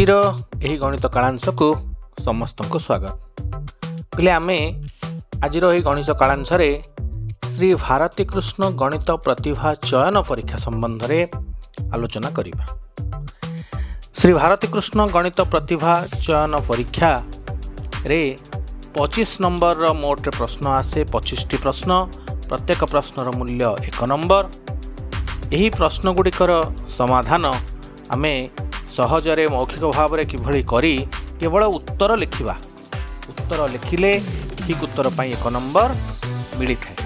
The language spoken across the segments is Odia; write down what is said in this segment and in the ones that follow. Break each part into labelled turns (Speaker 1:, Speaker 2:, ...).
Speaker 1: ଆଜିର ଏହି ଗଣିତ କାଳାଂଶକୁ ସମସ୍ତଙ୍କୁ ସ୍ୱାଗତ ହେଲେ ଆମେ ଆଜିର ଏହି ଗଣିତ କାଳାଂଶରେ ଶ୍ରୀ ଭାରତୀ କୃଷ୍ଣ ଗଣିତ ପ୍ରତିଭା ଚୟନ ପରୀକ୍ଷା ସମ୍ବନ୍ଧରେ ଆଲୋଚନା କରିବା ଶ୍ରୀ ଭାରତୀ କୃଷ୍ଣ ଗଣିତ ପ୍ରତିଭା ଚୟନ ପରୀକ୍ଷାରେ ପଚିଶ ନମ୍ବରର ମୋଟରେ ପ୍ରଶ୍ନ ଆସେ ପଚିଶଟି ପ୍ରଶ୍ନ ପ୍ରତ୍ୟେକ ପ୍ରଶ୍ନର ମୂଲ୍ୟ ଏକ ନମ୍ବର ଏହି ପ୍ରଶ୍ନଗୁଡ଼ିକର ସମାଧାନ ଆମେ ସହଜରେ ମୌଖିକ ଭାବରେ କିଭଳି କରି କେବଳ ଉତ୍ତର ଲେଖିବା ଉତ୍ତର ଲେଖିଲେ ଠିକ୍ ଉତ୍ତର ପାଇଁ ଏକ ନମ୍ବର ମିଳିଥାଏ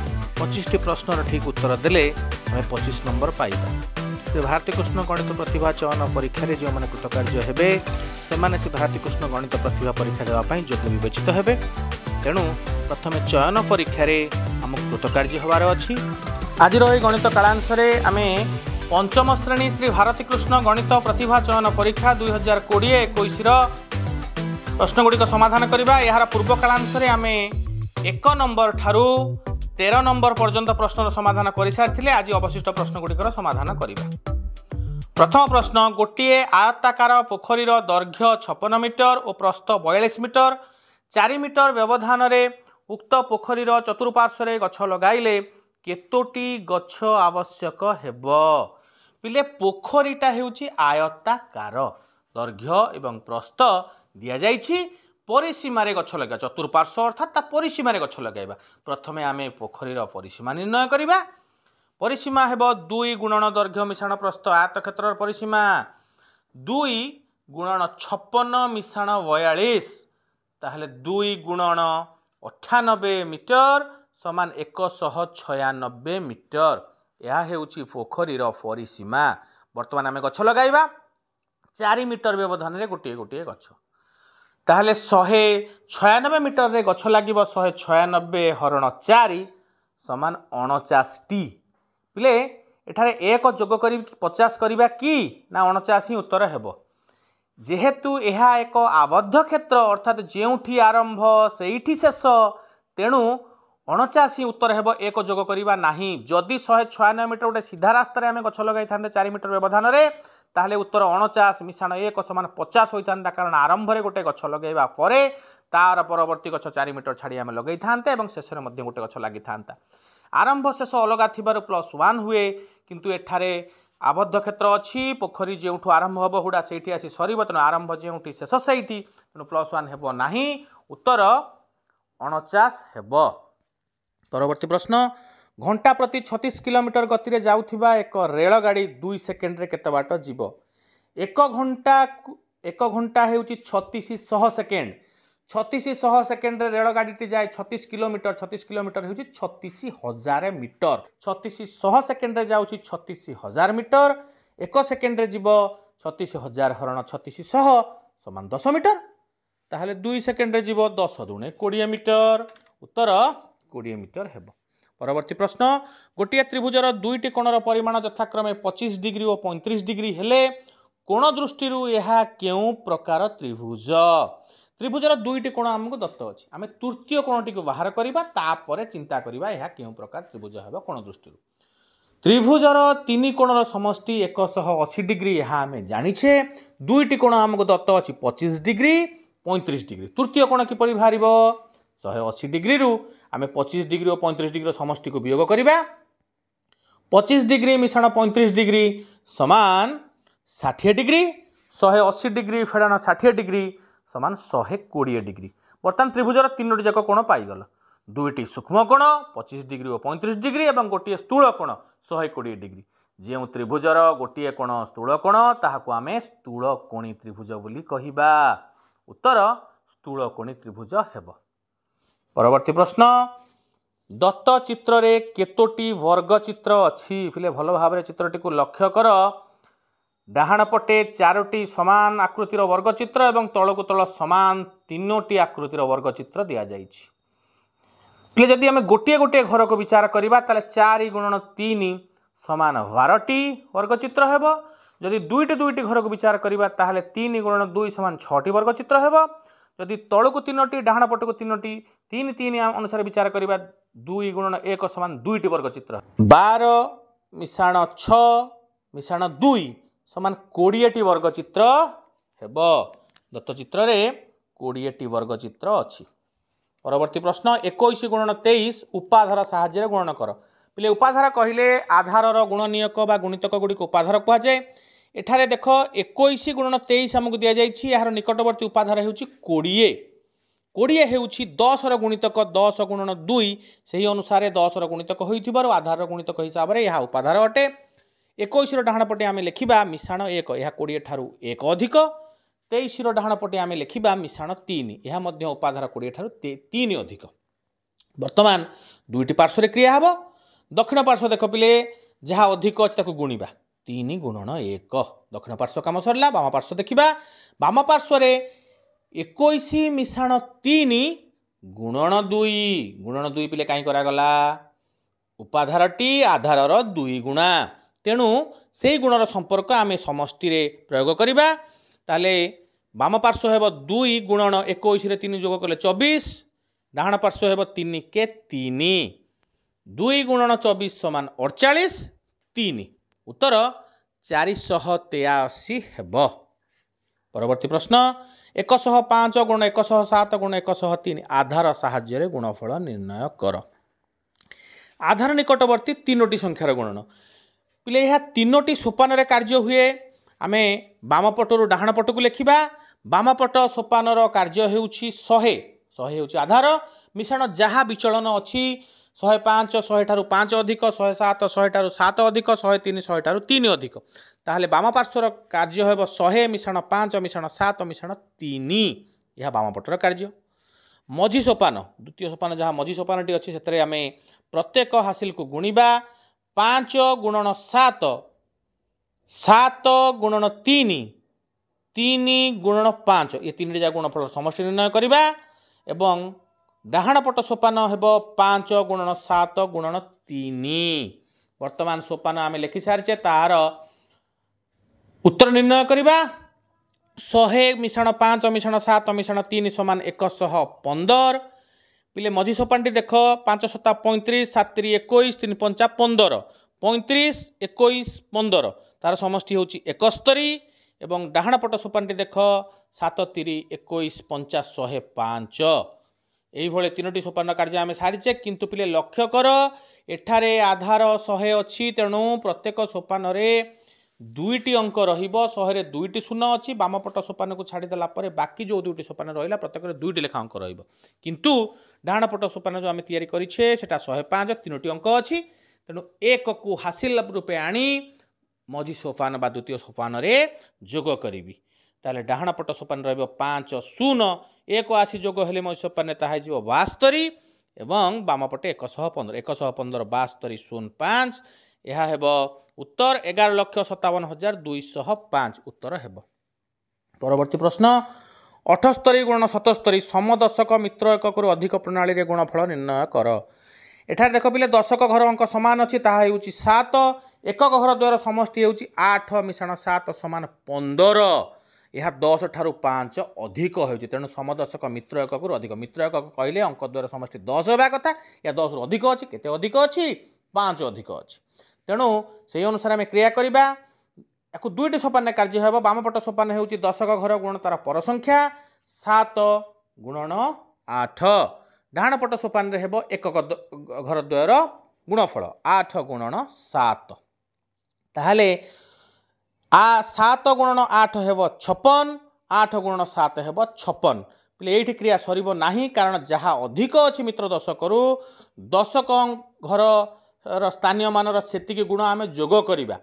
Speaker 1: ପଚିଶଟି ପ୍ରଶ୍ନର ଠିକ୍ ଉତ୍ତର ଦେଲେ ଆମେ ପଚିଶ ନମ୍ବର ପାଇବା ସେ ଭାରତୀକୃଷ୍ଣ ଗଣିତ ପ୍ରତିଭା ଚୟନ ପରୀକ୍ଷାରେ ଯେଉଁମାନେ କୃତକାର୍ଯ୍ୟ ହେବେ ସେମାନେ ସେ ଭାରତୀକୃଷ୍ଣ ଗଣିତ ପ୍ରତିଭା ପରୀକ୍ଷା ଦେବା ପାଇଁ ଯୋଗ୍ୟ ବିବେଚିତ ହେବେ ତେଣୁ ପ୍ରଥମେ ଚୟନ ପରୀକ୍ଷାରେ ଆମକୁ କୃତକାର୍ଯ୍ୟ ହେବାର ଅଛି ଆଜିର ଏହି ଗଣିତ କାଳାଂଶରେ ଆମେ ପଞ୍ଚମ ଶ୍ରେଣୀ ଶ୍ରୀ ଭାରତୀକୃଷ୍ଣ ଗଣିତ ପ୍ରତିଭା ଚୟନ ପରୀକ୍ଷା ଦୁଇ ହଜାର କୋଡ଼ିଏ ଏକୋଇଶର ପ୍ରଶ୍ନଗୁଡ଼ିକ ସମାଧାନ କରିବା ଏହାର ପୂର୍ବକାଳାଂଶରେ ଆମେ ଏକ ନମ୍ବର ଠାରୁ ତେର ନମ୍ବର ପର୍ଯ୍ୟନ୍ତ ପ୍ରଶ୍ନର ସମାଧାନ କରିସାରିଥିଲେ ଆଜି ଅବଶିଷ୍ଟ ପ୍ରଶ୍ନଗୁଡ଼ିକର ସମାଧାନ କରିବା ପ୍ରଥମ ପ୍ରଶ୍ନ ଗୋଟିଏ ଆୟତାକାର ପୋଖରୀର ଦୈର୍ଘ୍ୟ ଛପନ ମିଟର ଓ ପ୍ରସ୍ତ ବୟାଳିଶ ମିଟର ଚାରି ମିଟର ବ୍ୟବଧାନରେ ଉକ୍ତ ପୋଖରୀର ଚତୁଃପାର୍ଶ୍ୱରେ ଗଛ ଲଗାଇଲେ କେତୋଟି ଗଛ ଆବଶ୍ୟକ ହେବ ପିଲେ ପୋଖରୀଟା ହେଉଛି ଆୟତାକାର ଦୈର୍ଘ୍ୟ ଏବଂ ପ୍ରସ୍ତ ଦିଆଯାଇଛି ପରିସୀମାରେ ଗଛ ଲଗାଇବା ଚତୁଃପାର୍ଶ୍ୱ ଅର୍ଥାତ୍ ତା ପରିସୀମାରେ ଗଛ ଲଗାଇବା ପ୍ରଥମେ ଆମେ ପୋଖରୀର ପରିସୀମା ନିର୍ଣ୍ଣୟ କରିବା ପରିସୀମା ହେବ ଦୁଇ ଗୁଣନ ଦୈର୍ଘ୍ୟ ମିଶାଣ ପ୍ରସ୍ତ ଆୟତ କ୍ଷେତ୍ରର ପରିସୀମା ଦୁଇ ଗୁଣନ ଛପନ ମିଶାଣ ବୟାଳିଶ ତାହେଲେ ଦୁଇ ଗୁଣନ ଅଠାନବେ ମିଟର ସମାନ ଏକଶହ ଛୟାନବେ ମିଟର ଏହା ହେଉଛି ପୋଖରୀର ପରିସୀମା ବର୍ତ୍ତମାନ ଆମେ ଗଛ ଲଗାଇବା ଚାରି ମିଟର ବ୍ୟବଧାନରେ ଗୋଟିଏ ଗୋଟିଏ ଗଛ ତାହେଲେ ଶହେ ଛୟାନବେ ମିଟରରେ ଗଛ ଲାଗିବ ଶହେ ଛୟାନବେ ହରଣ ଚାରି ସମାନ ଅଣଚାଶଟି ବୁଲେ ଏଠାରେ ଏକ ଯୋଗ କରି ପଚାଶ କରିବା କି ନା ଅଣଚାଶ ହିଁ ଉତ୍ତର ହେବ ଯେହେତୁ ଏହା ଏକ ଆବଦ୍ଧ କ୍ଷେତ୍ର ଅର୍ଥାତ୍ ଯେଉଁଠି ଆରମ୍ଭ ସେଇଠି ଶେଷ ତେଣୁ ଅଣଚାଶୀ ଉତ୍ତର ହେବ ଏକ ଯୋଗ କରିବା ନାହିଁ ଯଦି ଶହେ ଛୟାନବେ ମିଟର ଗୋଟେ ସିଧା ରାସ୍ତାରେ ଆମେ ଗଛ ଲଗାଇଥାନ୍ତେ ଚାରି ମିଟର ବ୍ୟବଧାନରେ ତାହେଲେ ଉତ୍ତର ଅଣଚାଶ ମିଶାଣ ଏକ ସମାନ ପଚାଶ ହୋଇଥାନ୍ତା କାରଣ ଆରମ୍ଭରେ ଗୋଟେ ଗଛ ଲଗାଇବା ପରେ ତାର ପରବର୍ତ୍ତୀ ଗଛ ଚାରି ମିଟର ଛାଡ଼ି ଆମେ ଲଗାଇଥାନ୍ତେ ଏବଂ ଶେଷରେ ମଧ୍ୟ ଗୋଟେ ଗଛ ଲାଗିଥାନ୍ତା ଆରମ୍ଭ ଶେଷ ଅଲଗା ଥିବାରୁ ପ୍ଲସ୍ ୱାନ୍ ହୁଏ କିନ୍ତୁ ଏଠାରେ ଆବଦ୍ଧ କ୍ଷେତ୍ର ଅଛି ପୋଖରୀ ଯେଉଁଠୁ ଆରମ୍ଭ ହେବ ହୁଡ଼ା ସେଇଠି ଆସି ସରିବ ତେଣୁ ଆରମ୍ଭ ଯେଉଁଠି ଶେଷ ସେଇଠି ତେଣୁ ପ୍ଲସ୍ ୱାନ୍ ହେବ ନାହିଁ ଉତ୍ତର ଅଣଚାଶ ହେବ ପରବର୍ତ୍ତୀ ପ୍ରଶ୍ନ ଘଣ୍ଟା ପ୍ରତି ଛତିଶ କିଲୋମିଟର ଗତିରେ ଯାଉଥିବା ଏକ ରେଳଗାଡ଼ି ଦୁଇ ସେକେଣ୍ଡରେ କେତେ ବାଟ ଯିବ ଏକ ଘଣ୍ଟା ଏକ ଘଣ୍ଟା ହେଉଛି ଛତିଶ ଶହ ସେକେଣ୍ଡ ଛତିଶ ଶହ ସେକେଣ୍ଡରେ ରେଳଗାଡ଼ିଟି ଯାଏ ଛତିଶ କିଲୋମିଟର ଛତିଶ କିଲୋମିଟର ହେଉଛି ଛତିଶ ହଜାର ମିଟର ଛତିଶ ଶହ ସେକେଣ୍ଡରେ ଯାଉଛି ଛତିଶ ହଜାର ମିଟର ଏକ ସେକେଣ୍ଡରେ ଯିବ ଛତିଶ ହଜାର ହରଣ ଛତିଶ ଶହ ସମାନ ଦଶ ମିଟର ତାହେଲେ ଦୁଇ ସେକେଣ୍ଡରେ ଯିବ ଦଶ ଦୁଣେ କୋଡ଼ିଏ ମିଟର ଉତ୍ତର କୋଡ଼ିଏ ମିଟର ହେବ ପରବର୍ତ୍ତୀ ପ୍ରଶ୍ନ ଗୋଟିଏ ତ୍ରିଭୁଜର ଦୁଇଟି କୋଣର ପରିମାଣ ଯଥାକ୍ରମେ ପଚିଶ ଡିଗ୍ରୀ ଓ ପଇଁତିରିଶ ଡିଗ୍ରୀ ହେଲେ କୋଣ ଦୃଷ୍ଟିରୁ ଏହା କେଉଁ ପ୍ରକାର ତ୍ରିଭୁଜ ତ୍ରିଭୁଜର ଦୁଇଟି କୋଣ ଆମକୁ ଦତ୍ତ ଅଛି ଆମେ ତୃତୀୟ କୋଣଟିକୁ ବାହାର କରିବା ତାପରେ ଚିନ୍ତା କରିବା ଏହା କେଉଁ ପ୍ରକାର ତ୍ରିଭୁଜ ହେବ କୋଣ ଦୃଷ୍ଟିରୁ ତ୍ରିଭୁଜର ତିନି କୋଣର ସମଷ୍ଟି ଏକଶହ ଅଶୀ ଡିଗ୍ରୀ ଏହା ଆମେ ଜାଣିଛେ ଦୁଇଟି କୋଣ ଆମକୁ ଦତ୍ତ ଅଛି ପଚିଶ ଡିଗ୍ରୀ ପଇଁତିରିଶ ଡିଗ୍ରୀ ତୃତୀୟ କୋଣ କିପରି ବାହାରିବ ଶହେ ଅଶୀ ଡିଗ୍ରୀରୁ ଆମେ ପଚିଶ ଡିଗ୍ରୀ ଓ ପଇଁତିରିଶ ଡିଗ୍ରୀର ସମଷ୍ଟିକୁ ବିୟୋଗ କରିବା ପଚିଶ ଡିଗ୍ରୀ ମିଶାଣ ପଇଁତିରିଶ ଡିଗ୍ରୀ ସମାନ ଷାଠିଏ ଡିଗ୍ରୀ ଶହେ ଅଶୀ ଡିଗ୍ରୀ ଫେଡ଼ାଣ ଷାଠିଏ ଡିଗ୍ରୀ ସମାନ ଶହେ କୋଡ଼ିଏ ଡିଗ୍ରୀ ବର୍ତ୍ତମାନ ତ୍ରିଭୁଜର ତିନୋଟି ଯାକ କୋଣ ପାଇଗଲ ଦୁଇଟି ସୂକ୍ଷ୍ମ କୋଣ ପଚିଶ ଡିଗ୍ରୀ ଓ ପଇଁତିରିଶ ଡିଗ୍ରୀ ଏବଂ ଗୋଟିଏ ସ୍ଥୂଳ କୋଣ ଶହେ କୋଡ଼ିଏ ଡିଗ୍ରୀ ଯେଉଁ ତ୍ରିଭୁଜର ଗୋଟିଏ କୋଣ ସ୍ଥୂଳ କୋଣ ତାହାକୁ ଆମେ ସ୍ଥୂଳ କୋଣୀ ତ୍ରିଭୁଜ ବୋଲି କହିବା ଉତ୍ତର ସ୍ଥୂଳ କୋଣୀ ତ୍ରିଭୁଜ ହେବ ପରବର୍ତ୍ତୀ ପ୍ରଶ୍ନ ଦତ୍ତ ଚିତ୍ରରେ କେତୋଟି ବର୍ଗ ଚିତ୍ର ଅଛି ପିଲେ ଭଲ ଭାବରେ ଚିତ୍ରଟିକୁ ଲକ୍ଷ୍ୟ କର ଡାହାଣ ପଟେ ଚାରୋଟି ସମାନ ଆକୃତିର ବର୍ଗଚିତ୍ର ଏବଂ ତଳକୁ ତଳ ସମାନ ତିନୋଟି ଆକୃତିର ବର୍ଗଚିତ୍ର ଦିଆଯାଇଛି ପିଲେ ଯଦି ଆମେ ଗୋଟିଏ ଗୋଟିଏ ଘରକୁ ବିଚାର କରିବା ତାହେଲେ ଚାରି ଗୁଣନ ତିନି ସମାନ ବାରଟି ବର୍ଗଚିତ୍ର ହେବ ଯଦି ଦୁଇଟି ଦୁଇଟି ଘରକୁ ବିଚାର କରିବା ତାହେଲେ ତିନି ଗୁଣନ ଦୁଇ ସମାନ ଛଅଟି ବର୍ଗଚିତ୍ର ହେବ ଯଦି ତଳକୁ ତିନୋଟି ଡାହାଣ ପଟକୁ ତିନୋଟି ତିନି ତିନି ଅନୁସାରେ ବିଚାର କରିବା ଦୁଇ ଗୁଣ ଏକ ସମାନ ଦୁଇଟି ବର୍ଗ ଚିତ୍ର ବାର ମିଶାଣ ଛଅ ମିଶାଣ ଦୁଇ ସମାନ କୋଡ଼ିଏଟି ବର୍ଗ ଚିତ୍ର ହେବ ଦତ୍ତଚିତ୍ରରେ କୋଡ଼ିଏଟି ବର୍ଗ ଚିତ୍ର ଅଛି ପରବର୍ତ୍ତୀ ପ୍ରଶ୍ନ ଏକୋଇଶ ଗୁଣନ ତେଇଶ ଉପାଧାର ସାହାଯ୍ୟରେ ଗୁଣନ କର ପିଲେ ଉପାଧାର କହିଲେ ଆଧାରର ଗୁଣନୀୟକ ବା ଗୁଣିତକ ଗୁଡ଼ିକୁ ଉପାଧାର କୁହାଯାଏ এখানে দেখ একইশ গুণন তেইশ আমি দিয়াযাই এর নিকটবর্তী উপাধার হচ্ছে কোড়িয়ে কোড়িয়ে হচ্ছে দশর গুণিতক দশ গুণন দুই সেই অনুসারে দশর গুণিতক হয়ে আধার গুণিতক হিসাবে এ উপাধার অটে একইশর ডাহাণ পটে আমি লেখা মিশাণ এক এ কোড়িয়ে ঠার এক অধিক তেইশর ডাহাণ পটে আমি লেখা মিশাণ তিন এ উপাধার কোড়িয়ে ঠার তিন অধিক বর্তমান দুইটি পার্শ্বরে ক্রিয়া হব দক্ষিণ পার্শ্ব দেখ পিলে যা অধিক অছে তাকে গুণবা ତିନି ଗୁଣନ ଏକ ଦକ୍ଷିଣ ପାର୍ଶ୍ୱ କାମ ସରିଲା ବାମ ପାର୍ଶ୍ୱ ଦେଖିବା ବାମ ପାର୍ଶ୍ୱରେ ଏକୋଇଶ ମିଶାଣ ତିନି ଗୁଣନ ଦୁଇ ଗୁଣନ ଦୁଇ ପିଲେ କାହିଁ କରାଗଲା ଉପାଧାରଟି ଆଧାରର ଦୁଇ ଗୁଣା ତେଣୁ ସେହି ଗୁଣର ସମ୍ପର୍କ ଆମେ ସମଷ୍ଟିରେ ପ୍ରୟୋଗ କରିବା ତାହେଲେ ବାମ ପାର୍ଶ୍ୱ ହେବ ଦୁଇ ଗୁଣନ ଏକୋଇଶରେ ତିନି ଯୋଗ କଲେ ଚବିଶ ଡାହାଣ ପାର୍ଶ୍ୱ ହେବ ତିନି କେ ତିନି ଦୁଇ ଗୁଣନ ଚବିଶ ସମାନ ଅଠଚାଳିଶ ତିନି ଉତ୍ତର ଚାରିଶହ ତେୟାଅଶୀ ହେବ ପରବର୍ତ୍ତୀ ପ୍ରଶ୍ନ ଏକଶହ ପାଞ୍ଚ ଗୁଣ ଏକଶହ ସାତ ଗୁଣ ଏକଶହ ତିନି ଆଧାର ସାହାଯ୍ୟରେ ଗୁଣଫଳ ନିର୍ଣ୍ଣୟ କର ଆଧାର ନିକଟବର୍ତ୍ତୀ ତିନୋଟି ସଂଖ୍ୟାର ଗୁଣନ ପିଲେ ଏହା ତିନୋଟି ସୋପାନରେ କାର୍ଯ୍ୟ ହୁଏ ଆମେ ବାମପଟରୁ ଡାହାଣ ପଟକୁ ଲେଖିବା ବାମପଟ ସୋପାନର କାର୍ଯ୍ୟ ହେଉଛି ଶହେ ଶହେ ହେଉଛି ଆଧାର ମିଶାଣ ଯାହା ବିଚଳନ ଅଛି ଶହେ ପାଞ୍ଚ ଶହେଠାରୁ ପାଞ୍ଚ ଅଧିକ ଶହେ ସାତ ଶହେଠାରୁ ସାତ ଅଧିକ ଶହେ ତିନି ଶହେଠାରୁ ତିନି ଅଧିକ ତାହେଲେ ବାମପାର୍ଶ୍ୱର କାର୍ଯ୍ୟ ହେବ ଶହେ ମିଶାଣ ପାଞ୍ଚ ମିଶାଣ ସାତ ମିଶାଣ ତିନି ଏହା ବାମପଟର କାର୍ଯ୍ୟ ମଝି ସୋପାନ ଦ୍ୱିତୀୟ ସୋପାନ ଯାହା ମଝି ସୋପାନଟି ଅଛି ସେଥିରେ ଆମେ ପ୍ରତ୍ୟେକ ହାସିଲକୁ ଗୁଣିବା ପାଞ୍ଚ ଗୁଣନ ସାତ ସାତ ଗୁଣନ ତିନି ତିନି ଗୁଣନ ପାଞ୍ଚ ଏ ତିନିଟି ଯାକ ଗୁଣଫଳର ସମଷ୍ଟି ନିର୍ଣ୍ଣୟ କରିବା ଏବଂ ଡାହାଣ ପଟ ସୋପାନ ହେବ ପାଞ୍ଚ ଗୁଣନ ସାତ ଗୁଣନ ତିନି ବର୍ତ୍ତମାନ ସୋପାନ ଆମେ ଲେଖିସାରିଛେ ତାହାର ଉତ୍ତର ନିର୍ଣ୍ଣୟ କରିବା ଶହେ ମିଶାଣ ପାଞ୍ଚ ମିଶାଣ ସାତ ମିଶାଣ ତିନି ସମାନ ଏକଶହ ପନ୍ଦର ପିଲେ ମଝି ସୋପାନଟି ଦେଖ ପାଞ୍ଚ ସତା ପଇଁତିରିଶ ସାତରି ଏକୋଇଶ ତିନି ପଞ୍ଚା ପନ୍ଦର ପଇଁତିରିଶ ଏକୋଇଶ ପନ୍ଦର ତା'ର ସମଷ୍ଟି ହେଉଛି ଏକସ୍ତରୀ ଏବଂ ଡାହାଣ ପଟ ସୋପାନଟି ଦେଖ ସାତ ତିରି ଏକୋଇଶ ପଞ୍ଚା ଶହେ ପାଞ୍ଚ এইভাবে তিনোটি সোপান কার্য আমি সারিছে কিন্তু পিলে লক্ষ্য কর এঠারে আধার শহে অছি তেণু প্রত্যেক সোপানরে দুইটি অঙ্ক রহব শহের দুইটি শূন্য অছি বামপট সোপানকু ছাড়িদেলা পরে বাকি যে দুইটি সোপান রহলা প্রত্যেক দুইটি লেখা অঙ্ক রহব কিন্তু ডাহাণ পট সোপান যে আমি তৈরি করিছে সেটা শহে পাঁচ তিনোটি অঙ্ক অছি তেণু এককু হাসিল রূপে আনি ମଝି সোপান বা দ্বিতীয় সোপানরে যোগ କରିବି ତାହେଲେ ଡାହାଣ ପଟ ସୋପାନରେ ରହିବ ପାଞ୍ଚ ଶୂନ ଏକ ଆଶି ଯୋଗ ହେଲେ ମୋ ସୋପାନରେ ତାହା ହେଇଯିବ ବାସ୍ତରି ଏବଂ ବାମପଟେ ଏକଶହ ପନ୍ଦର ଏକଶହ ପନ୍ଦର ବାସ୍ତରି ଶୂନ ପାଞ୍ଚ ଏହା ହେବ ଉତ୍ତର ଏଗାର ଲକ୍ଷ ସତାବନ ହଜାର ଦୁଇଶହ ପାଞ୍ଚ ଉତ୍ତର ହେବ ପରବର୍ତ୍ତୀ ପ୍ରଶ୍ନ ଅଠସ୍ତରୀ ଗୁଣ ସତସ୍ତରୀ ସମ ଦଶକ ମିତ୍ର ଏକକରୁ ଅଧିକ ପ୍ରଣାଳୀରେ ଗୁଣଫଳ ନିର୍ଣ୍ଣୟ କର ଏଠାରେ ଦେଖ ପିଲେ ଦଶକ ଘର ଅଙ୍କ ସମାନ ଅଛି ତାହା ହେଉଛି ସାତ ଏକକ ଘର ଦ୍ୱାର ସମଷ୍ଟି ହେଉଛି ଆଠ ମିଶାଣ ସାତ ସମାନ ପନ୍ଦର ଏହା ଦଶ ଠାରୁ ପାଞ୍ଚ ଅଧିକ ହେଉଛି ତେଣୁ ସମଦର୍ଶକ ମିତ୍ର ଏକକରୁ ଅଧିକ ମିତ୍ର ଏକକ କହିଲେ ଅଙ୍କ ଦ୍ୱାରା ସମଷ୍ଟି ଦଶ ହେବା କଥା ଏହା ଦଶରୁ ଅଧିକ ଅଛି କେତେ ଅଧିକ ଅଛି ପାଞ୍ଚ ଅଧିକ ଅଛି ତେଣୁ ସେହି ଅନୁସାରେ ଆମେ କ୍ରିୟା କରିବା ଏହାକୁ ଦୁଇଟି ସୋପାନରେ କାର୍ଯ୍ୟ ହେବ ବାମପଟ ସୋପାନ ହେଉଛି ଦଶକ ଘର ଗୁଣ ତା'ର ପରସଂଖ୍ୟା ସାତ ଗୁଣନ ଆଠ ଡାହାଣ ପଟ ସୋପାନରେ ହେବ ଏକକ ଘର ଦ୍ୱୟର ଗୁଣଫଳ ଆଠ ଗୁଣନ ସାତ ତାହେଲେ ଆ ସାତ ଗୁଣନ ଆଠ ହେବ ଛପନ ଆଠ ଗୁଣନ ସାତ ହେବ ଛପନ ବୋଲେ ଏଇଠି କ୍ରିୟା ସରିବ ନାହିଁ କାରଣ ଯାହା ଅଧିକ ଅଛି ମିତ୍ର ଦଶକରୁ ଦଶକ ଘରର ସ୍ଥାନୀୟ ମାନର ସେତିକି ଗୁଣ ଆମେ ଯୋଗ କରିବା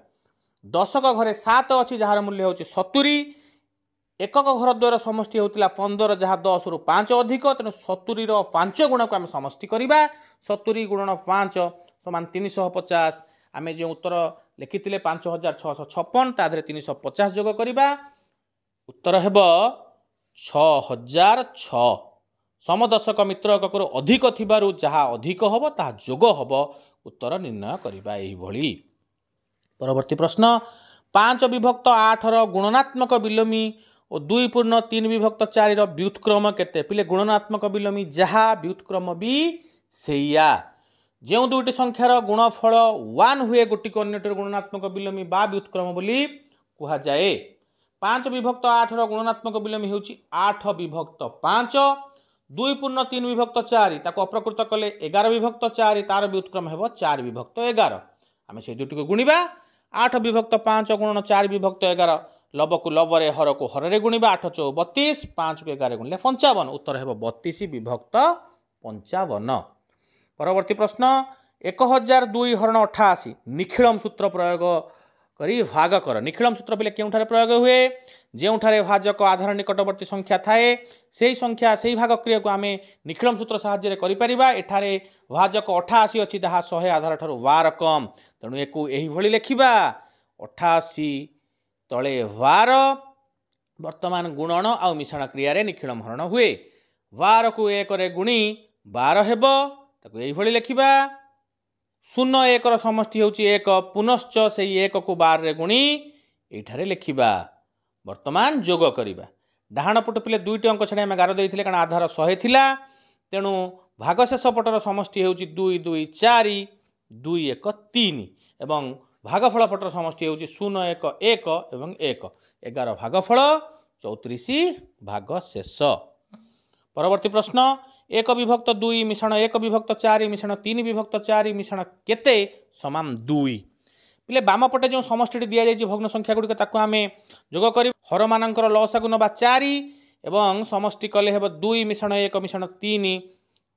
Speaker 1: ଦଶକ ଘରେ ସାତ ଅଛି ଯାହାର ମୂଲ୍ୟ ହେଉଛି ସତୁରି ଏକକ ଘର ଦ୍ୱାର ସମଷ୍ଟି ହେଉଥିଲା ପନ୍ଦର ଯାହା ଦଶରୁ ପାଞ୍ଚ ଅଧିକ ତେଣୁ ସତୁରିର ପାଞ୍ଚ ଗୁଣକୁ ଆମେ ସମଷ୍ଟି କରିବା ସତୁରି ଗୁଣନ ପାଞ୍ଚ ସମାନ ତିନିଶହ ପଚାଶ ଆମେ ଯେଉଁ ଉତ୍ତର ଲେଖିଥିଲେ ପାଞ୍ଚ ହଜାର ଛଅଶହ ଛପନ ତା ଦେହରେ ତିନିଶହ ପଚାଶ ଯୋଗ କରିବା ଉତ୍ତର ହେବ ଛଅ ହଜାର ଛଅ ସମଦର୍ଶକ ମିତ୍ର ଏକକରୁ ଅଧିକ ଥିବାରୁ ଯାହା ଅଧିକ ହେବ ତାହା ଯୋଗ ହେବ ଉତ୍ତର ନିର୍ଣ୍ଣୟ କରିବା ଏହିଭଳି ପରବର୍ତ୍ତୀ ପ୍ରଶ୍ନ ପାଞ୍ଚ ବିଭକ୍ତ ଆଠର ଗୁଣନାତ୍ମକ ବିଲମୀ ଓ ଦୁଇ ପୂର୍ଣ୍ଣ ତିନି ବିଭକ୍ତ ଚାରିର ବ୍ୟୁତକ୍ରମ କେତେ ପିଲେ ଗୁଣନାତ୍ମକ ବିଲମୀ ଯାହା ବ୍ୟୁତକ୍ରମ ବି ସେଇୟା ଯେଉଁ ଦୁଇଟି ସଂଖ୍ୟାର ଗୁଣଫଳ ୱାନ୍ ହୁଏ ଗୋଟିକୁ ଅନ୍ୟଟିର ଗୁଣନାତ୍ମକ ବିଲୋମୀ ବା ବ୍ୟୁତ୍କ୍ରମ ବୋଲି କୁହାଯାଏ ପାଞ୍ଚ ବିଭକ୍ତ ଆଠର ଗୁଣନାତ୍ମକ ବିଲୋମୀ ହେଉଛି ଆଠ ବିଭକ୍ତ ପାଞ୍ଚ ଦୁଇ ପୂର୍ଣ୍ଣ ତିନି ବିଭକ୍ତ ଚାରି ତାକୁ ଅପ୍ରକୃତ କଲେ ଏଗାର ବିଭକ୍ତ ଚାରି ତାର ବ୍ୟୁତ୍କ୍ରମ ହେବ ଚାରି ବିଭକ୍ତ ଏଗାର ଆମେ ସେ ଦୁଇଟିକୁ ଗୁଣିବା ଆଠ ବିଭକ୍ତ ପାଞ୍ଚ ଗୁଣନ ଚାରି ବିଭକ୍ତ ଏଗାର ଲବକୁ ଲବରେ ହରକୁ ହରରେ ଗୁଣିବା ଆଠ ଚଉ ବତିଶ ପାଞ୍ଚକୁ ଏଗାର ଗୁଣିଲେ ପଞ୍ଚାବନ ଉତ୍ତର ହେବ ବତିଶ ବିଭକ୍ତ ପଞ୍ଚାବନ ପରବର୍ତ୍ତୀ ପ୍ରଶ୍ନ ଏକ ହଜାର ଦୁଇ ହରଣ ଅଠାଅଶୀ ନିଖିଳମ ସୂତ୍ର ପ୍ରୟୋଗ କରି ଭାଗ କର ନିଖିଳମ ସୂତ୍ର ପିଲେ କେଉଁଠାରେ ପ୍ରୟୋଗ ହୁଏ ଯେଉଁଠାରେ ଭାଜକ ଆଧାର ନିକଟବର୍ତ୍ତୀ ସଂଖ୍ୟା ଥାଏ ସେହି ସଂଖ୍ୟା ସେହି ଭାଗ କ୍ରିୟାକୁ ଆମେ ନିଖିଳମ ସୂତ୍ର ସାହାଯ୍ୟରେ କରିପାରିବା ଏଠାରେ ଭାଜକ ଅଠାଅଶୀ ଅଛି ତାହା ଶହେ ଆଧାର ଠାରୁ ବାର କମ୍ ତେଣୁ ଏକୁ ଏହିଭଳି ଲେଖିବା ଅଠାଅଶୀ ତଳେ ବାର ବର୍ତ୍ତମାନ ଗୁଣନ ଆଉ ମିଶାଣ କ୍ରିୟାରେ ନିଖିଳମ ହରଣ ହୁଏ ବାରକୁ ଏକରେ ଗୁଣି ବାର ହେବ ତାକୁ ଏଇଭଳି ଲେଖିବା ଶୂନ ଏକର ସମଷ୍ଟି ହେଉଛି ଏକ ପୁନଶ୍ଚ ସେଇ ଏକକୁ ବାରରେ ଗୁଣି ଏଇଠାରେ ଲେଖିବା ବର୍ତ୍ତମାନ ଯୋଗ କରିବା ଡାହାଣ ପଟୁ ପିଲେ ଦୁଇଟି ଅଙ୍କ ଛାଡ଼ି ଆମେ ଗାର ଦେଇଥିଲେ କାରଣ ଆଧାର ଶହେ ଥିଲା ତେଣୁ ଭାଗଶେଷ ପଟର ସମଷ୍ଟି ହେଉଛି ଦୁଇ ଦୁଇ ଚାରି ଦୁଇ ଏକ ତିନି ଏବଂ ଭାଗଫଳ ପଟର ସମଷ୍ଟି ହେଉଛି ଶୂନ ଏକ ଏକ ଏବଂ ଏକ ଏଗାର ଭାଗଫଳ ଚଉତିରିଶ ଭାଗ ଶେଷ পরবর্তী প্রশ্ন এক বিভক্ত দুই মিশ্রণ এক বিভক্ত চারি মিশ্রণ তিন বিভক্ত চারি মিশ্রণ কেতে সমান দুই পিলে বামপটে যে সমষ্টিটি দিয়া যাই ভগ্ন সংখ্যাগুড়ি তাকে আমি যোগ করি হরমানকর লসাগু নবা চারি এবং সমষ্টি কলে হব দুই মিশ্রণ এক মিশ্রণ তিন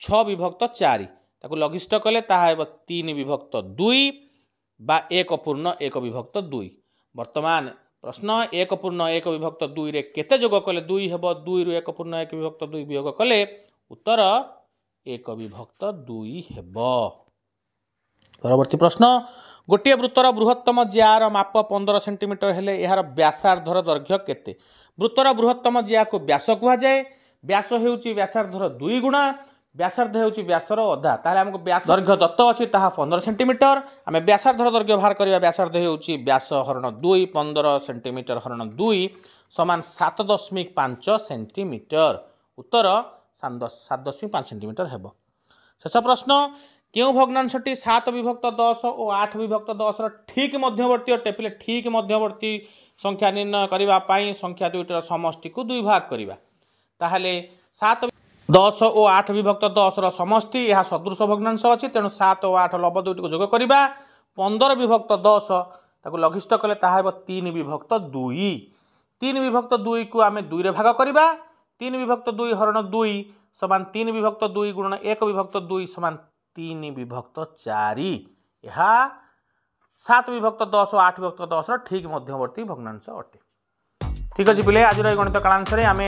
Speaker 1: ছ বিভক্ত চারি তাকে লঘিষ্ঠ কলে তাহা হব তিন বিভক্ত দুই বা এক পূর্ণ এক বিভক্ত দুই বর্তমান প্রশ্ন এক পূর্ণ এক বিভক্ত দুইরে কেতে যোগ কলে দুই হব দুইরু এক পূর্ণ এক বিভক্ত দুই বিয়োগ কলে উত্তর এক বিভক্ত দুই হব পরবর্তী প্রশ্ন ଗୋଟିଏ ବୃତ୍ତର ବୃହତ୍ତମ ଜିଆର ମାପ ପନ୍ଦର ସେଣ୍ଟିମିଟର ହେଲେ ଏହାର ବ୍ୟାସାର୍ଦ୍ଧର ଦୈର୍ଘ୍ୟ କେତେ ବୃତ୍ତର ବୃହତ୍ତମ ଜିଆକୁ ବ୍ୟାସ କୁହାଯାଏ ବ୍ୟାସ ହେଉଛି ବ୍ୟାସାର୍ଦ୍ଧର ଦୁଇ ଗୁଣା ବ୍ୟାସାର୍ଦ୍ଧ ହେଉଛି ବ୍ୟାସର ଅଧା ତାହେଲେ ଆମକୁ ବ୍ୟାସ ଦୈର୍ଘ୍ୟ ଦତ୍ତ ଅଛି ତାହା ପନ୍ଦର ସେଣ୍ଟିମିଟର ଆମେ ବ୍ୟାସାର୍ଦ୍ଧର ଦୈର୍ଘ୍ୟ ବାହାର କରିବା ବ୍ୟାସାର୍ଦ୍ଧ ହେଉଛି ବ୍ୟାସ ହରଣ ଦୁଇ ପନ୍ଦର ସେଣ୍ଟିମିଟର ହରଣ ଦୁଇ ସମାନ ସାତ ଦଶମିକ ପାଞ୍ଚ ସେଣ୍ଟିମିଟର ଉତ୍ତର ସାତ ଦଶମିକ ପାଞ୍ଚ ସେଣ୍ଟିମିଟର ହେବ ଶେଷ ପ୍ରଶ୍ନ କେଉଁ ଭଗ୍ନାଂଶଟି ସାତ ବିଭକ୍ତ ଦଶ ଓ ଆଠ ବିଭକ୍ତ ଦଶର ଠିକ୍ ମଧ୍ୟବର୍ତ୍ତୀ ଅଟେ ଠିକ୍ ମଧ୍ୟବର୍ତ୍ତୀ ସଂଖ୍ୟା ନିର୍ଣ୍ଣୟ କରିବା ପାଇଁ ସଂଖ୍ୟା ଦୁଇଟିର ସମଷ୍ଟିକୁ ଦୁଇ ଭାଗ କରିବା ତାହେଲେ ସାତ দশ ও আট বিভক্ত দশর সমষ্টি এ সদৃশ ভগ্নাংশ অছি তেণু সাত ও আট লব দুইটিকে যোগ করা পনের বিভক্ত দশ তাকে লঘিষ্ঠ কলে তাহা হব তিন বিভক্ত দুই তিন বিভক্ত দুই কু আমি দুইরে ভাগ করা তিন বিভক্ত দুই হরণ দুই সমান তিন বিভক্ত দুই গুণন এক বিভক্ত দুই সমান তিন বিভক্ত চারি ଏହା ସାତ ବିଭକ୍ତ ଦଶ ଓ ଆଠ ବିଭକ୍ତ ଦଶର ଠିକ୍ ମଧ୍ୟବର୍ତ୍ତୀ ଭଗ୍ନାଂଶ ଅଟେ ঠিক আছে পিলে আজ এই গণিত কালাংশে আমি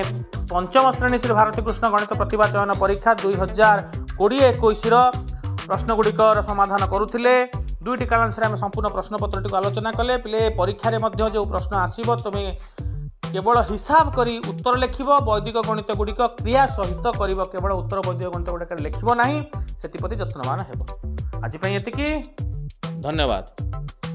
Speaker 1: পঞ্চম শ্রেণী শ্রী ভারতীকৃষ্ণ গণিত প্রতিভা চয়ন পরীক্ষা দুই হাজার কোড়িয়ে একুশর প্রশ্নগুড়িকর সমাধান করুলে দুইটি কালাংশে আমি সম্পূর্ণ প্রশ্নপত্রটি আলোচনা কলে পিলে পরীক্ষার মধ্যে যে প্রশ্ন আসব তুমি কেবল হিসাব করে উত্তর লেখিব বৈদিক গণিত গুড়িক ক্রিয়া সহিত করিব কেবল উত্তর বৈদিক গণিত গুড়িক লেখিব না সেপ্রতি যত্নবান হব আজপ্রাই এতিকি ধন্যবাদ